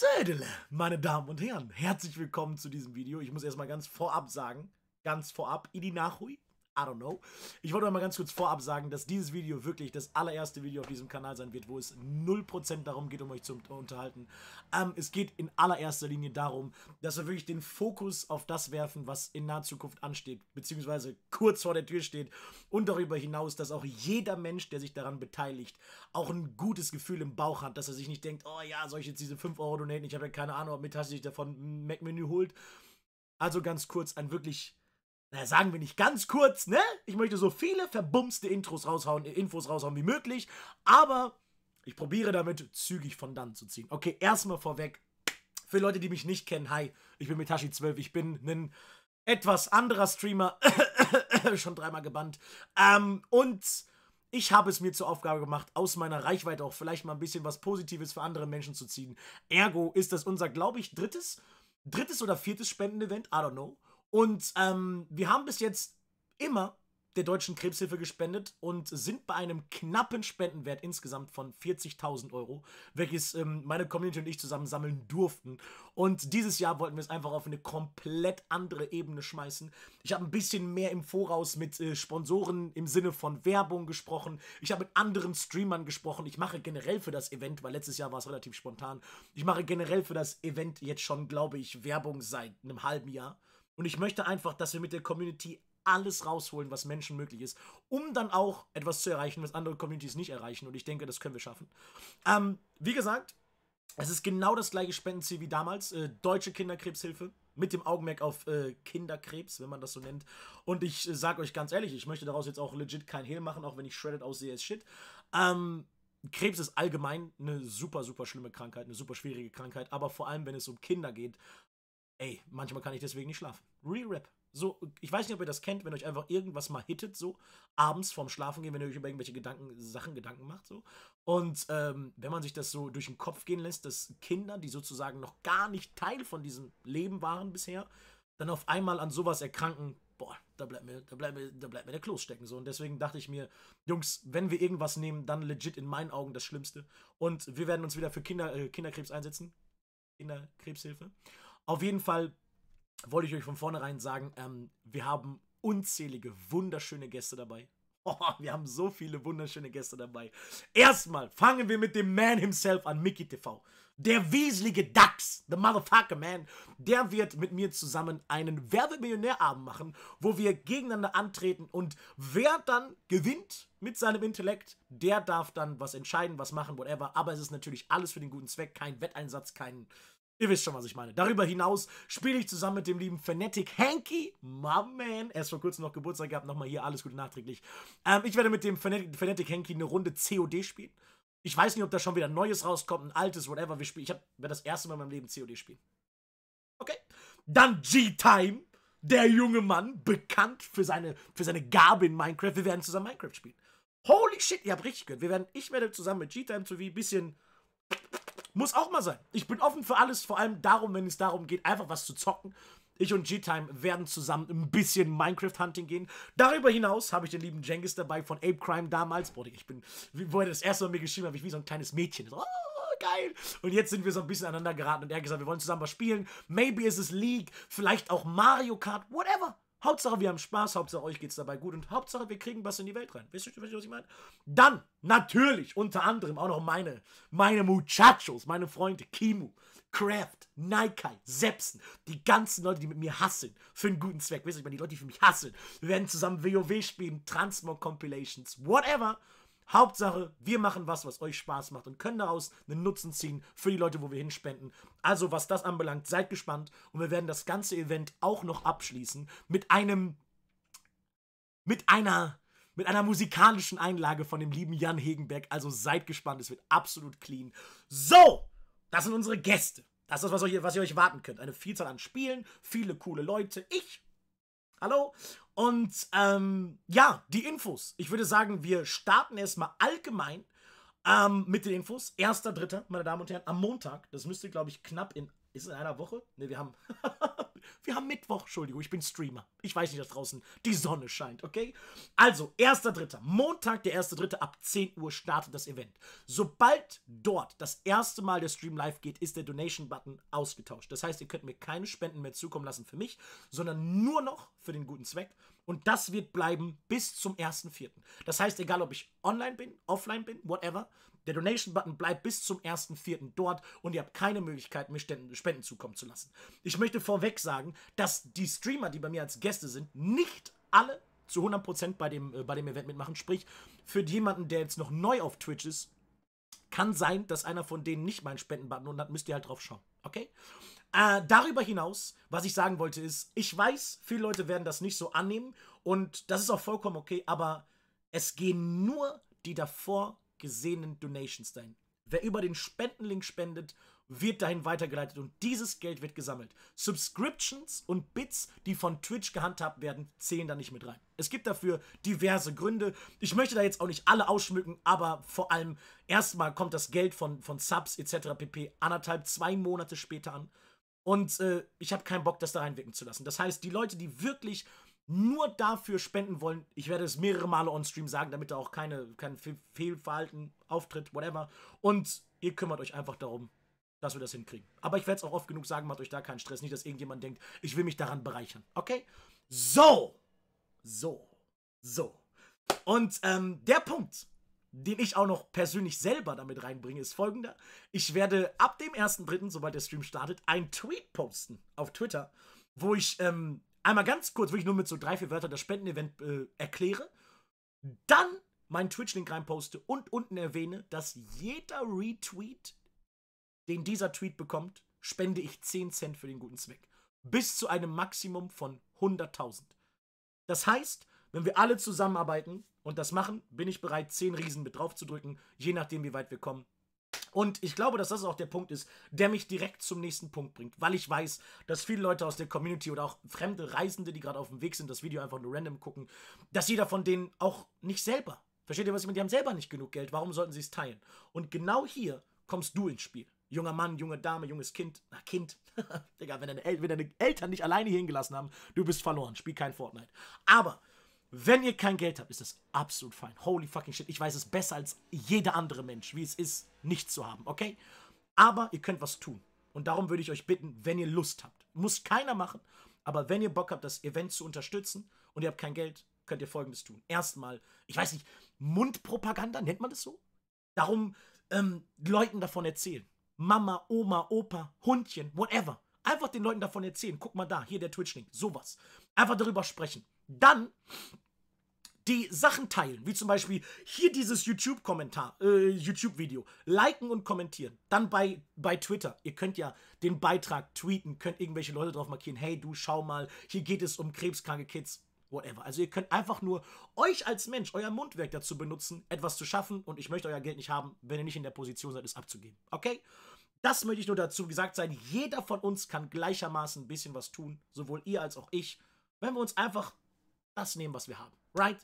Södele, meine Damen und Herren. Herzlich willkommen zu diesem Video. Ich muss erstmal ganz vorab sagen, ganz vorab, Idi Nachui, I don't know. Ich wollte mal ganz kurz vorab sagen, dass dieses Video wirklich das allererste Video auf diesem Kanal sein wird, wo es 0% darum geht, um euch zu unterhalten. Ähm, es geht in allererster Linie darum, dass wir wirklich den Fokus auf das werfen, was in naher Zukunft ansteht, beziehungsweise kurz vor der Tür steht und darüber hinaus, dass auch jeder Mensch, der sich daran beteiligt, auch ein gutes Gefühl im Bauch hat, dass er sich nicht denkt, oh ja, soll ich jetzt diese 5 Euro donaten, ich habe ja keine Ahnung, ob Mittags sich davon ein Mac-Menü holt. Also ganz kurz, ein wirklich na, sagen wir nicht ganz kurz, ne? Ich möchte so viele verbumste Intros raushauen, äh, Infos raushauen wie möglich, aber ich probiere damit zügig von dann zu ziehen. Okay, erstmal vorweg, für Leute, die mich nicht kennen, hi, ich bin Mitashi12, ich bin ein etwas anderer Streamer, schon dreimal gebannt, ähm, und ich habe es mir zur Aufgabe gemacht, aus meiner Reichweite auch vielleicht mal ein bisschen was Positives für andere Menschen zu ziehen. Ergo ist das unser, glaube ich, drittes, drittes oder viertes Spendenevent, I don't know. Und ähm, wir haben bis jetzt immer der Deutschen Krebshilfe gespendet und sind bei einem knappen Spendenwert insgesamt von 40.000 Euro, welches ähm, meine Community und ich zusammen sammeln durften. Und dieses Jahr wollten wir es einfach auf eine komplett andere Ebene schmeißen. Ich habe ein bisschen mehr im Voraus mit äh, Sponsoren im Sinne von Werbung gesprochen. Ich habe mit anderen Streamern gesprochen. Ich mache generell für das Event, weil letztes Jahr war es relativ spontan. Ich mache generell für das Event jetzt schon, glaube ich, Werbung seit einem halben Jahr und ich möchte einfach, dass wir mit der Community alles rausholen, was Menschen möglich ist, um dann auch etwas zu erreichen, was andere Communities nicht erreichen. Und ich denke, das können wir schaffen. Ähm, wie gesagt, es ist genau das gleiche Spendenziel wie damals. Äh, Deutsche Kinderkrebshilfe mit dem Augenmerk auf äh, Kinderkrebs, wenn man das so nennt. Und ich äh, sage euch ganz ehrlich, ich möchte daraus jetzt auch legit kein Hehl machen, auch wenn ich shredded aussehe als Shit. Ähm, Krebs ist allgemein eine super, super schlimme Krankheit, eine super schwierige Krankheit, aber vor allem, wenn es um Kinder geht, Ey, manchmal kann ich deswegen nicht schlafen. Re-Rap. So, ich weiß nicht, ob ihr das kennt, wenn euch einfach irgendwas mal hittet, so abends vorm Schlafen gehen, wenn ihr euch über irgendwelche Gedanken, Sachen Gedanken macht, so. Und ähm, wenn man sich das so durch den Kopf gehen lässt, dass Kinder, die sozusagen noch gar nicht Teil von diesem Leben waren bisher, dann auf einmal an sowas erkranken, boah, da bleibt mir, da bleibt mir, da bleibt mir der Kloß stecken. So. Und deswegen dachte ich mir, Jungs, wenn wir irgendwas nehmen, dann legit in meinen Augen das Schlimmste. Und wir werden uns wieder für Kinder, äh, Kinderkrebs einsetzen. Kinderkrebshilfe. Auf jeden Fall wollte ich euch von vornherein sagen, ähm, wir haben unzählige wunderschöne Gäste dabei. Oh, wir haben so viele wunderschöne Gäste dabei. Erstmal fangen wir mit dem Man himself an, Mickey TV. Der wieselige Dax, the motherfucker man, der wird mit mir zusammen einen Wer machen, wo wir gegeneinander antreten und wer dann gewinnt mit seinem Intellekt, der darf dann was entscheiden, was machen, whatever. Aber es ist natürlich alles für den guten Zweck, kein Wetteinsatz, kein, Ihr wisst schon, was ich meine. Darüber hinaus spiele ich zusammen mit dem lieben Fanatic Hanky, my man. Er ist vor kurzem noch Geburtstag gehabt, nochmal hier, alles Gute nachträglich. Ähm, ich werde mit dem Fanatic, Fanatic Hanky eine Runde COD spielen. Ich weiß nicht, ob da schon wieder ein neues rauskommt, ein altes, whatever. Wir spielen. Ich werde das erste Mal in meinem Leben COD spielen. Okay. Dann G-Time. Der junge Mann, bekannt für seine, für seine Gabe in Minecraft. Wir werden zusammen Minecraft spielen. Holy shit, ihr habt richtig gehört. Wir werden, ich werde zusammen mit G-Time zu wie ein bisschen muss auch mal sein. Ich bin offen für alles, vor allem darum, wenn es darum geht, einfach was zu zocken. Ich und G-Time werden zusammen ein bisschen Minecraft-Hunting gehen. Darüber hinaus habe ich den lieben Jengis dabei von Ape Crime damals. Boah, ich bin, wo er das erste Mal mir geschrieben hat, ich wie so ein kleines Mädchen. So, oh, geil. Und jetzt sind wir so ein bisschen aneinander geraten und er hat gesagt, wir wollen zusammen was spielen. Maybe ist es League, vielleicht auch Mario Kart, whatever. Hauptsache, wir haben Spaß, Hauptsache euch geht es dabei gut und Hauptsache, wir kriegen was in die Welt rein. Wisst ihr, was ich meine? Dann, natürlich, unter anderem auch noch meine, meine Muchachos, meine Freunde, Kimu, Kraft, Naikai, Sepsen, die ganzen Leute, die mit mir hassen, für einen guten Zweck. Wisst ihr, ich meine, die Leute, die für mich hassen. Wir werden zusammen WoW spielen, Transmog Compilations, whatever. Hauptsache, wir machen was, was euch Spaß macht und können daraus einen Nutzen ziehen für die Leute, wo wir hinspenden. Also, was das anbelangt, seid gespannt und wir werden das ganze Event auch noch abschließen mit einem mit einer mit einer musikalischen Einlage von dem lieben Jan Hegenberg. Also seid gespannt, es wird absolut clean. So, das sind unsere Gäste. Das ist das, was, euch, was ihr euch warten könnt. Eine Vielzahl an Spielen, viele coole Leute. Ich Hallo? Und ähm, ja, die Infos. Ich würde sagen, wir starten erstmal allgemein ähm, mit den Infos. 1.3., meine Damen und Herren, am Montag. Das müsste, glaube ich, knapp in. Ist in einer Woche? Ne, wir haben. Wir haben Mittwoch, Entschuldigung, ich bin Streamer. Ich weiß nicht, dass draußen die Sonne scheint, okay? Also, 1.3., Montag, der 1.3., ab 10 Uhr startet das Event. Sobald dort das erste Mal der Stream live geht, ist der Donation-Button ausgetauscht. Das heißt, ihr könnt mir keine Spenden mehr zukommen lassen für mich, sondern nur noch für den guten Zweck. Und das wird bleiben bis zum 1.4. Das heißt, egal ob ich online bin, offline bin, whatever, der Donation-Button bleibt bis zum 1.4. dort und ihr habt keine Möglichkeit, mir Spenden zukommen zu lassen. Ich möchte vorweg sagen, dass die Streamer, die bei mir als Gäste sind, nicht alle zu 100% bei dem, äh, bei dem Event mitmachen. Sprich, für jemanden, der jetzt noch neu auf Twitch ist, kann sein, dass einer von denen nicht meinen Spendenbutton und dann müsst ihr halt drauf schauen. Okay? Äh, darüber hinaus, was ich sagen wollte, ist, ich weiß, viele Leute werden das nicht so annehmen und das ist auch vollkommen okay, aber es gehen nur die davor gesehenen Donations dahin. Wer über den Spendenlink spendet, wird dahin weitergeleitet und dieses Geld wird gesammelt. Subscriptions und Bits, die von Twitch gehandhabt werden, zählen da nicht mit rein. Es gibt dafür diverse Gründe. Ich möchte da jetzt auch nicht alle ausschmücken, aber vor allem erstmal kommt das Geld von, von Subs etc. pp. anderthalb, zwei Monate später an. Und äh, ich habe keinen Bock, das da reinwirken zu lassen. Das heißt, die Leute, die wirklich nur dafür spenden wollen, ich werde es mehrere Male on Stream sagen, damit da auch keine, kein Fehlverhalten auftritt, whatever. Und ihr kümmert euch einfach darum, dass wir das hinkriegen. Aber ich werde es auch oft genug sagen, macht euch da keinen Stress. Nicht, dass irgendjemand denkt, ich will mich daran bereichern. Okay? So! So. So. Und ähm, der Punkt, den ich auch noch persönlich selber damit reinbringe, ist folgender. Ich werde ab dem 1.3., sobald der Stream startet, einen Tweet posten auf Twitter, wo ich ähm, einmal ganz kurz, wirklich nur mit so drei, vier Wörtern das Spendenevent äh, erkläre, dann meinen Twitch-Link reinposte und unten erwähne, dass jeder Retweet, den dieser Tweet bekommt, spende ich 10 Cent für den guten Zweck. Bis zu einem Maximum von 100.000. Das heißt, wenn wir alle zusammenarbeiten und das machen, bin ich bereit, 10 Riesen mit draufzudrücken, je nachdem, wie weit wir kommen. Und ich glaube, dass das auch der Punkt ist, der mich direkt zum nächsten Punkt bringt, weil ich weiß, dass viele Leute aus der Community oder auch fremde Reisende, die gerade auf dem Weg sind, das Video einfach nur random gucken, dass jeder von denen auch nicht selber, versteht ihr, was ich meine? Die haben selber nicht genug Geld, warum sollten sie es teilen? Und genau hier kommst du ins Spiel. Junger Mann, junge Dame, junges Kind. Na, Kind. Digga, wenn deine, wenn deine Eltern dich alleine hier hingelassen haben, du bist verloren. Spiel kein Fortnite. Aber wenn ihr kein Geld habt, ist das absolut fein. Holy fucking shit. Ich weiß es besser als jeder andere Mensch, wie es ist, nichts zu haben, okay? Aber ihr könnt was tun. Und darum würde ich euch bitten, wenn ihr Lust habt. Muss keiner machen, aber wenn ihr Bock habt, das Event zu unterstützen und ihr habt kein Geld, könnt ihr folgendes tun. Erstmal, ich weiß nicht, Mundpropaganda, nennt man das so? Darum ähm, Leuten davon erzählen. Mama, Oma, Opa, Hundchen, whatever. Einfach den Leuten davon erzählen. Guck mal da, hier der Twitch-Link, sowas. Einfach darüber sprechen. Dann die Sachen teilen, wie zum Beispiel hier dieses YouTube-Kommentar, äh, YouTube-Video, liken und kommentieren. Dann bei, bei Twitter, ihr könnt ja den Beitrag tweeten, könnt irgendwelche Leute drauf markieren, hey du, schau mal, hier geht es um krebskranke Kids, whatever. Also ihr könnt einfach nur euch als Mensch, euer Mundwerk dazu benutzen, etwas zu schaffen und ich möchte euer Geld nicht haben, wenn ihr nicht in der Position seid, es abzugeben. Okay? Das möchte ich nur dazu gesagt sein. Jeder von uns kann gleichermaßen ein bisschen was tun, sowohl ihr als auch ich, wenn wir uns einfach das nehmen, was wir haben. Right?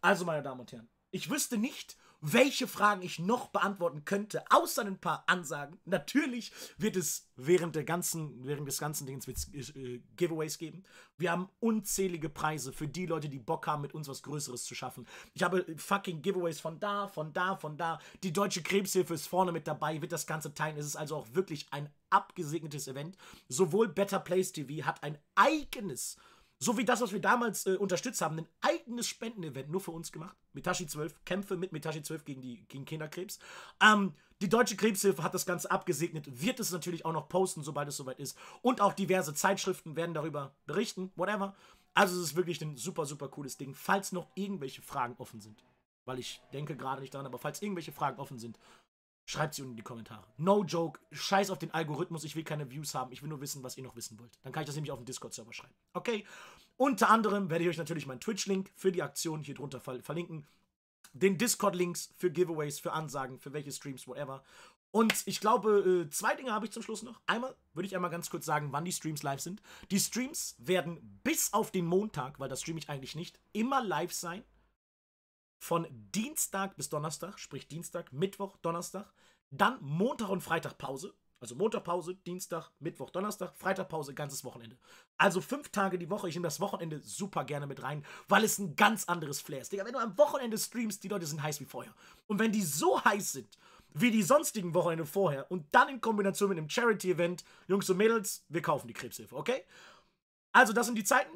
Also, meine Damen und Herren, ich wüsste nicht, welche Fragen ich noch beantworten könnte, außer ein paar Ansagen. Natürlich wird es während, der ganzen, während des ganzen Dings äh, Giveaways geben. Wir haben unzählige Preise für die Leute, die Bock haben, mit uns was Größeres zu schaffen. Ich habe fucking Giveaways von da, von da, von da. Die Deutsche Krebshilfe ist vorne mit dabei, wird das Ganze teilen. Es ist also auch wirklich ein abgesegnetes Event. Sowohl Better Place TV hat ein eigenes so wie das, was wir damals äh, unterstützt haben, ein eigenes Spendenevent nur für uns gemacht. Mitashi 12, Kämpfe mit Mitashi 12 gegen, die, gegen Kinderkrebs. Ähm, die Deutsche Krebshilfe hat das Ganze abgesegnet, wird es natürlich auch noch posten, sobald es soweit ist. Und auch diverse Zeitschriften werden darüber berichten, whatever. Also es ist wirklich ein super, super cooles Ding. Falls noch irgendwelche Fragen offen sind, weil ich denke gerade nicht dran, aber falls irgendwelche Fragen offen sind, Schreibt sie unten in die Kommentare. No joke. Scheiß auf den Algorithmus. Ich will keine Views haben. Ich will nur wissen, was ihr noch wissen wollt. Dann kann ich das nämlich auf den Discord-Server schreiben. Okay? Unter anderem werde ich euch natürlich meinen Twitch-Link für die Aktion hier drunter verlinken. Den Discord-Links für Giveaways, für Ansagen, für welche Streams, whatever. Und ich glaube, äh, zwei Dinge habe ich zum Schluss noch. Einmal würde ich einmal ganz kurz sagen, wann die Streams live sind. Die Streams werden bis auf den Montag, weil das streame ich eigentlich nicht, immer live sein von Dienstag bis Donnerstag, sprich Dienstag, Mittwoch, Donnerstag, dann Montag und Freitag Pause. Also Montag Pause, Dienstag, Mittwoch, Donnerstag, Freitag Pause, ganzes Wochenende. Also fünf Tage die Woche. Ich nehme das Wochenende super gerne mit rein, weil es ein ganz anderes Flair ist. Digga, wenn du am Wochenende streamst, die Leute sind heiß wie Feuer. Und wenn die so heiß sind, wie die sonstigen Wochenende vorher und dann in Kombination mit einem Charity-Event, Jungs und Mädels, wir kaufen die Krebshilfe, okay? Also das sind die Zeiten.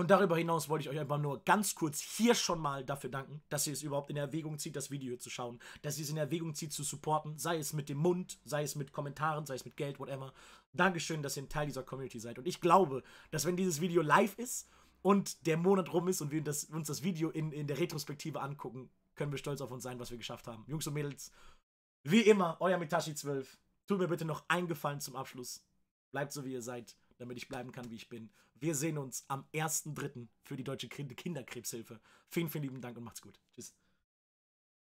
Und darüber hinaus wollte ich euch einfach nur ganz kurz hier schon mal dafür danken, dass ihr es überhaupt in Erwägung zieht, das Video zu schauen, dass ihr es in Erwägung zieht, zu supporten, sei es mit dem Mund, sei es mit Kommentaren, sei es mit Geld, whatever. Dankeschön, dass ihr ein Teil dieser Community seid. Und ich glaube, dass wenn dieses Video live ist und der Monat rum ist und wir das, uns das Video in, in der Retrospektive angucken, können wir stolz auf uns sein, was wir geschafft haben. Jungs und Mädels, wie immer, euer Mitashi12. Tut mir bitte noch einen Gefallen zum Abschluss. Bleibt so, wie ihr seid damit ich bleiben kann, wie ich bin. Wir sehen uns am 1.3. für die Deutsche Kinderkrebshilfe. Vielen, vielen lieben Dank und macht's gut. Tschüss.